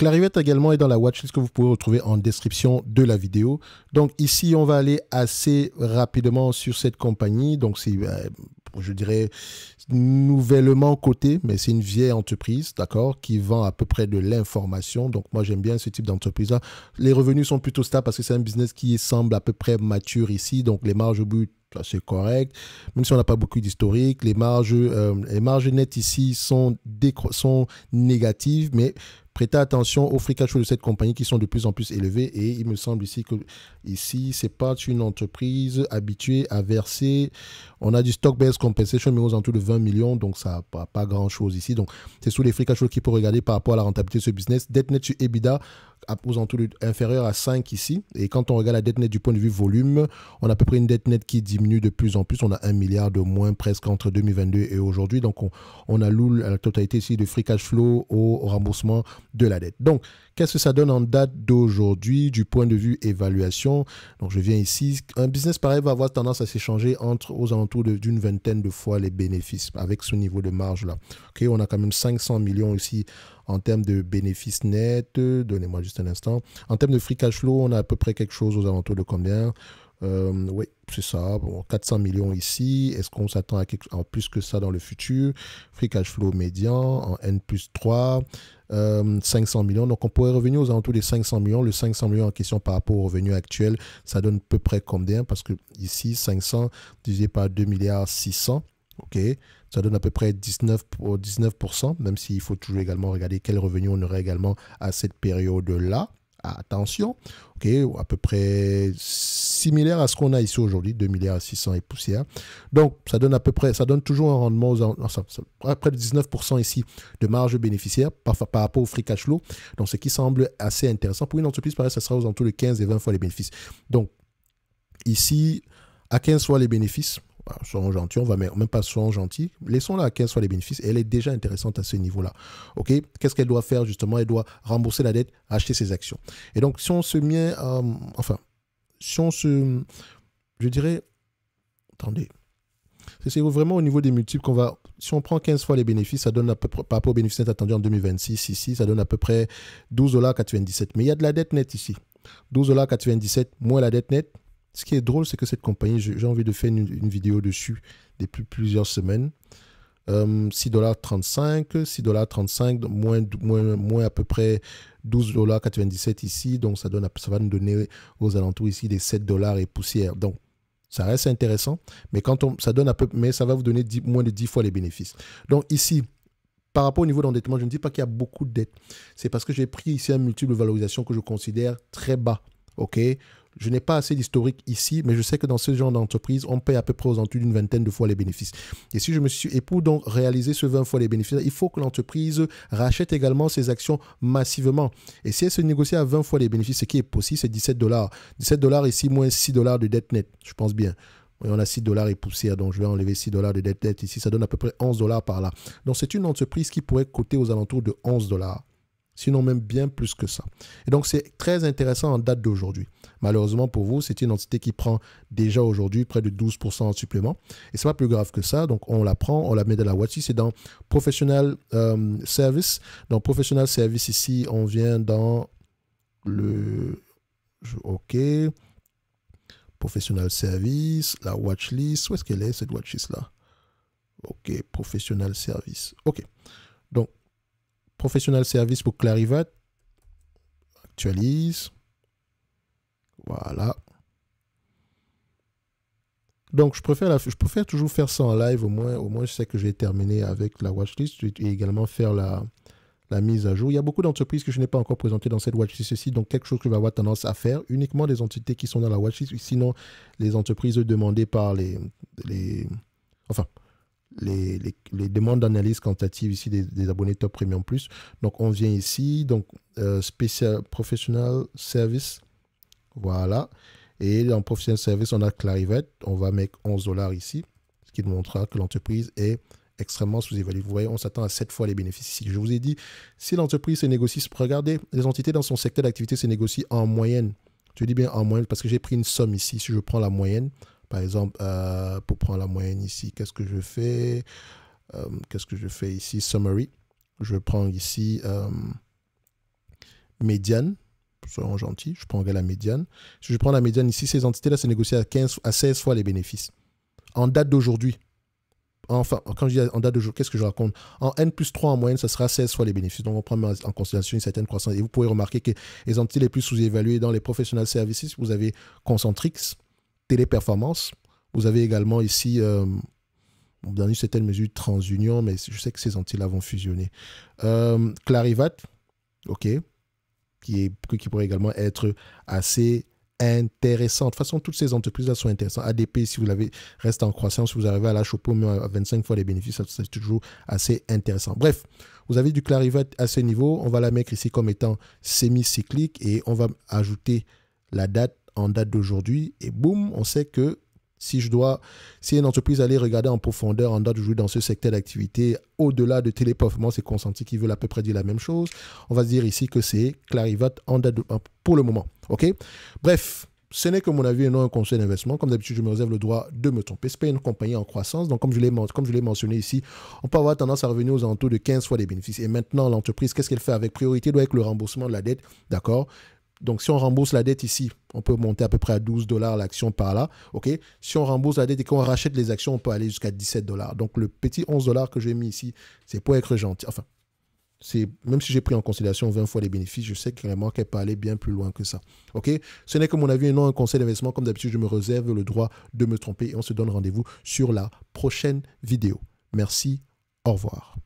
Clarivette également est dans la watchlist que vous pouvez retrouver en description de la vidéo. Donc ici, on va aller assez rapidement sur cette compagnie. Donc c'est, euh, je dirais, nouvellement coté, mais c'est une vieille entreprise, d'accord, qui vend à peu près de l'information. Donc moi, j'aime bien ce type d'entreprise-là. Les revenus sont plutôt stables parce que c'est un business qui semble à peu près mature ici. Donc les marges au but c'est correct, même si on n'a pas beaucoup d'historique. Les marges, euh, marges nettes ici sont, sont négatives, mais Prêtez attention aux free cash de cette compagnie qui sont de plus en plus élevés et il me semble ici que ici c'est pas une entreprise habituée à verser. On a du stock based compensation mais aux alentours de 20 millions donc ça pas, pas grand chose ici. Donc c'est sous les free cash flow qu'il faut regarder par rapport à la rentabilité de ce business. Debt net sur EBITDA aux entours inférieur à 5 ici. Et quand on regarde la dette nette du point de vue volume, on a à peu près une dette nette qui diminue de plus en plus. On a 1 milliard de moins presque entre 2022 et aujourd'hui. Donc, on, alloue la totalité ici de free cash flow au, remboursement de la dette. Donc, qu'est-ce que ça donne en date d'aujourd'hui du point de vue évaluation Donc, je viens ici. Un business pareil va avoir tendance à s'échanger entre aux alentours d'une vingtaine de fois les bénéfices avec ce niveau de marge-là. OK, on a quand même 500 millions ici en termes de bénéfices nets, donnez-moi juste un instant. En termes de free cash flow, on a à peu près quelque chose aux alentours de combien euh, oui, c'est ça. Bon, 400 millions ici. Est-ce qu'on s'attend à quelque... plus que ça dans le futur Free cash flow médian en N plus 3, 500 euh, millions. Donc, on pourrait revenir aux alentours des 500 millions. Le 500 millions en question par rapport au revenu actuel, ça donne à peu près combien Parce que ici, 500 divisé par 2 milliards 600. OK ça donne à peu près 19%, 19% même s'il faut toujours également regarder quel revenu on aurait également à cette période-là. Attention, ok, à peu près similaire à ce qu'on a ici aujourd'hui, 2,6 milliards et poussière. Donc, ça donne à peu près, ça donne toujours un rendement à près de 19% ici de marge bénéficiaire par, rapport au free cash flow. Donc, ce qui semble assez intéressant pour une entreprise, pareil, ça sera aux alentours de 15 et 20 fois les bénéfices. Donc, ici, à 15 fois les bénéfices, soyons gentils, on va même, pas soyons gentils, laissons-la 15 soit les bénéfices. elle est déjà intéressante à ce niveau-là. Ok, qu'est-ce qu'elle doit faire justement Elle doit rembourser la dette, acheter ses actions. Et donc, si on se met, enfin, si on se, je dirais, attendez, c'est vraiment au niveau des multiples qu'on va. Si on prend 15 fois les bénéfices, ça donne à peu près, par rapport aux bénéfices attendus en 2026, ici, ça donne à peu près 12,97$. Mais il y a de la dette nette ici. 12,97$ moins la dette nette, ce qui est drôle, c'est que cette compagnie, j'ai envie de faire une, vidéo dessus depuis plusieurs semaines. 6,35$, euh, 6,35$, moins, moins, moins à peu près 12,97$ ici. Donc, ça, donne, ça va nous donner aux alentours ici des 7$ et poussière. Donc, ça reste intéressant, mais, quand on, ça donne à peu, mais ça va vous donner moins de 10 fois les bénéfices. Donc, ici, par rapport au niveau d'endettement, je ne dis pas qu'il y a beaucoup de dettes. C'est parce que j'ai pris ici un multiple de valorisation que je considère très bas. OK je n'ai pas assez d'historique ici, mais je sais que dans ce genre d'entreprise, on paie à peu près aux alentours d'une vingtaine de fois les bénéfices. Et si je me suis, et pour donc réaliser ce 20 fois les bénéfices, il faut que l'entreprise rachète également ses actions massivement. Et si elle se négocie à 20 fois les bénéfices, ce qui est possible, c'est 17 dollars. 17 dollars ici, moins 6 dollars de dette nette, je pense bien. on a 6 dollars et poussière, donc je vais enlever 6 dollars de dette nette ici, ça donne à peu près 11 dollars par là. Donc c'est une entreprise qui pourrait coûter aux alentours de 11 dollars sinon même bien plus que ça. Et donc c'est très intéressant en date d'aujourd'hui. Malheureusement pour vous, c'est une entité qui prend déjà aujourd'hui près de 12% en supplément. Et c'est pas plus grave que ça. Donc on la prend, on la met dans la watchlist. C'est dans Professional euh, Service. Dans Professional Service ici, on vient dans le... OK. Professional Service, la watchlist. Où est-ce qu'elle est cette watchlist là Ok, Professional Service. Ok. Donc Professional Service pour Clarivat. Actualise. Voilà. Donc, je préfère, je préfère toujours faire ça en live. Au moins, au moins, je sais que j'ai terminé avec la watchlist et également faire la, la mise à jour. Il y a beaucoup d'entreprises que je n'ai pas encore présentées dans cette watchlist ici, donc quelque chose que je vais avoir tendance à faire, uniquement les entités qui sont dans la watchlist, sinon les entreprises demandées par les, les... Enfin, les, demandes d'analyse quantitative ici des, abonnés Top Premium Plus. Donc, on vient ici, donc euh, spécial professional service. Voilà. Et dans professional service, on a clarivette On va mettre 11 dollars ici, ce qui nous montrera que l'entreprise est extrêmement sous-évaluée. Vous voyez, on s'attend à 7 fois les bénéfices ici. Je vous ai dit, si l'entreprise se négocie, regardez, les entités dans son secteur d'activité se négocient en moyenne. Je dis bien en moyenne parce que j'ai pris une somme ici. Si je prends la moyenne, par exemple, euh, pour prendre la moyenne ici, qu'est-ce que je fais euh, Qu'est-ce que je fais ici Summary. Je prends ici euh, médiane. Soyons gentils, je prendrai la médiane. Si je prends la médiane ici, ces entités-là se négocient à, 15, à 16 fois les bénéfices. En date d'aujourd'hui, enfin, quand je dis en date d'aujourd'hui, qu'est-ce que je raconte En N plus 3 en moyenne, ça sera 16 fois les bénéfices. Donc, on prend en considération une certaine croissance. Et vous pouvez remarquer que les entités les plus sous-évaluées dans les professional services, vous avez Concentrix, Téléperformance. Vous avez également ici, euh, dans une certaine mesure, TransUnion, mais je sais que ces entités-là vont fusionner. Euh, Clarivat, OK, qui, pourrait également être assez intéressante. De toute façon, toutes ces entreprises-là sont intéressantes. ADP, si vous l'avez, reste en croissance. Si vous arrivez à la mais à 25 fois les bénéfices, c'est toujours assez intéressant. Bref, vous avez du Clarivat à ce niveau. On va la mettre ici comme étant semi-cyclique et on va ajouter la date en date d'aujourd'hui. Et boum, on sait que si je dois, si une entreprise allait regarder en profondeur en date d'aujourd'hui dans ce secteur d'activité, au-delà de téléperformance c'est consenti qui veulent à peu près dire la même chose, on va se dire ici que c'est Clarivate en date pour le moment. OK Bref, ce n'est que mon avis et non un conseil d'investissement. Comme d'habitude, je me réserve le droit de me tromper. Ce pas une compagnie en croissance. Donc, comme je l'ai mentionné ici, on peut avoir tendance à revenir aux alentours de 15 fois des bénéfices. Et maintenant, l'entreprise, qu'est-ce qu'elle fait avec priorité doit être le remboursement de la dette. D'accord donc, si on rembourse la dette ici, on peut monter à peu près à 12 dollars l'action par là. ok Si on rembourse la dette et qu'on rachète les actions, on peut aller jusqu'à 17 dollars. Donc, le petit 11 dollars que j'ai mis ici, c'est pour être gentil. Enfin, même si j'ai pris en considération 20 fois les bénéfices, je sais clairement qu'elle peut aller bien plus loin que ça. Ok Ce n'est que mon avis et non un conseil d'investissement. Comme d'habitude, je me réserve le droit de me tromper et on se donne rendez-vous sur la prochaine vidéo. Merci, au revoir.